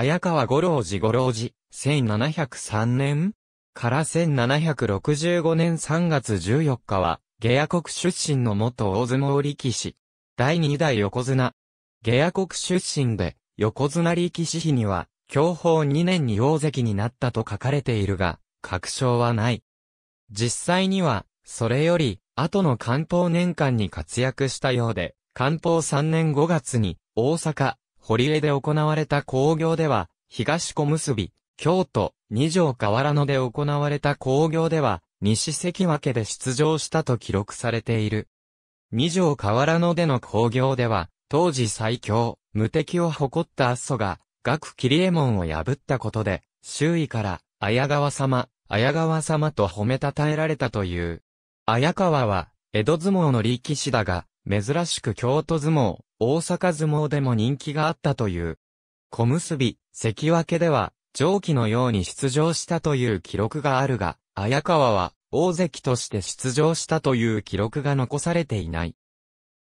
綾川五郎寺五郎寺、1703年から1765年3月14日は、下野国出身の元大相撲力士。第2代横綱。下野国出身で、横綱力士碑には、享保2年に大関になったと書かれているが、確証はない。実際には、それより、後の官報年間に活躍したようで、官報3年5月に、大阪、堀江で行われた工業では、東小結び、京都、二条河原野で行われた工業では、西関脇で出場したと記録されている。二条河原野での工業では、当時最強、無敵を誇った阿蘇が、岳霧右衛門を破ったことで、周囲から、綾川様、綾川様と褒めたたえられたという。綾川は、江戸相撲の力士だが、珍しく京都相撲、大阪相撲でも人気があったという。小結、関脇では、上記のように出場したという記録があるが、綾川は、大関として出場したという記録が残されていない。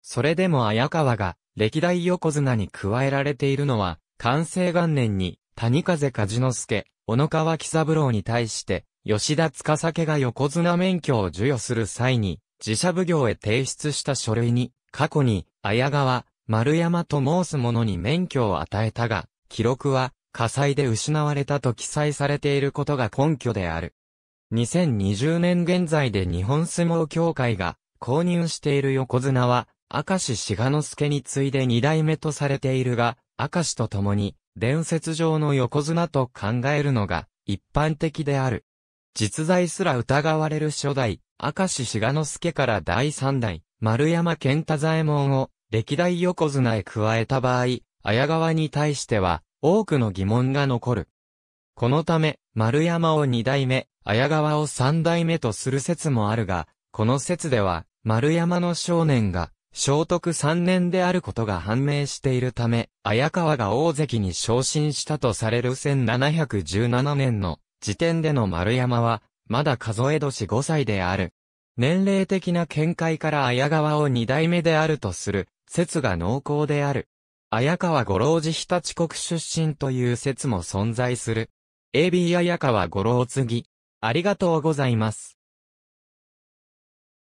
それでも綾川が、歴代横綱に加えられているのは、完成元年に、谷風梶之助、小野川喜三郎に対して、吉田司が横綱免許を授与する際に、自社奉行へ提出した書類に、過去に、綾川、丸山と申す者に免許を与えたが、記録は火災で失われたと記載されていることが根拠である。2020年現在で日本相撲協会が購入している横綱は、明石志賀之助に次いで二代目とされているが、明石と共に伝説上の横綱と考えるのが一般的である。実在すら疑われる初代、明石志賀之助から第三代、丸山健太左衛門を歴代横綱へ加えた場合、綾川に対しては、多くの疑問が残る。このため、丸山を二代目、綾川を三代目とする説もあるが、この説では、丸山の少年が、聖徳三年であることが判明しているため、綾川が大関に昇進したとされる1717年の時点での丸山は、まだ数え年5歳である。年齢的な見解から綾川を二代目であるとする、説が濃厚である。綾川五郎寺日立国出身という説も存在する。AB 綾川五郎次。ありがとうございます。